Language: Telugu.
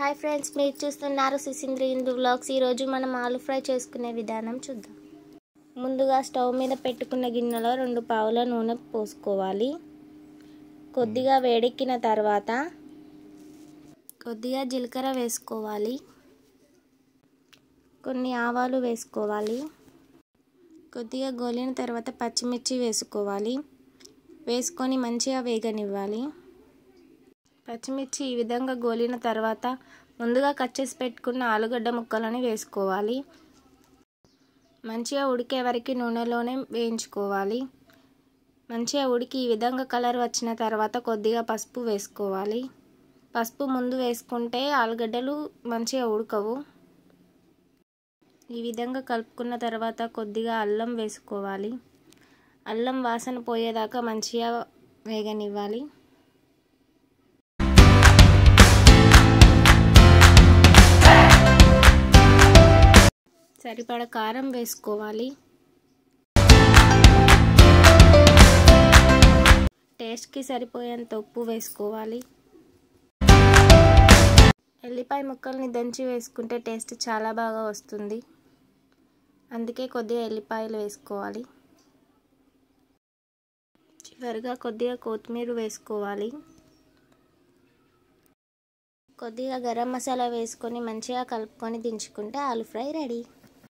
హాయ్ ఫ్రెండ్స్ మీరు చూస్తున్నారు సుసింద్రి ఇందు బ్లాగ్స్ ఈరోజు మనం ఆలు ఫ్రై చేసుకునే విధానం చూద్దాం ముందుగా స్టవ్ మీద పెట్టుకున్న గిన్నెలో రెండు పావుల నూనె పోసుకోవాలి కొద్దిగా వేడెక్కిన తర్వాత కొద్దిగా జీలకర్ర వేసుకోవాలి కొన్ని ఆవాలు వేసుకోవాలి కొద్దిగా గోలిన తర్వాత పచ్చిమిర్చి వేసుకోవాలి వేసుకొని మంచిగా వేగనివ్వాలి పచ్చిమిర్చి ఈ విధంగా గోలిన తర్వాత ముందుగా కట్ చేసి పెట్టుకున్న ఆలుగడ్డ ముక్కలని వేసుకోవాలి మంచిగా ఉడికే వరకు నూనెలోనే వేయించుకోవాలి మంచిగా ఉడికి ఈ విధంగా కలర్ వచ్చిన తర్వాత కొద్దిగా పసుపు వేసుకోవాలి పసుపు ముందు వేసుకుంటే ఆలుగడ్డలు మంచిగా ఉడకవు ఈ విధంగా కలుపుకున్న తర్వాత కొద్దిగా అల్లం వేసుకోవాలి అల్లం వాసన పోయేదాకా మంచిగా వేగనివ్వాలి సరిపడ కారం వేసుకోవాలి టేస్ట్కి సరిపోయేంత ఉప్పు వేసుకోవాలి ఎల్లిపాయ ముక్కల్ని దంచి వేసుకుంటే టేస్ట్ చాలా బాగా వస్తుంది అందుకే కొద్దిగా ఎల్లిపాయలు వేసుకోవాలి చివరిగా కొద్దిగా కొత్తిమీర వేసుకోవాలి కొద్దిగా గరం మసాలా వేసుకొని మంచిగా కలుపుకొని దించుకుంటే ఆలు ఫ్రై రెడీ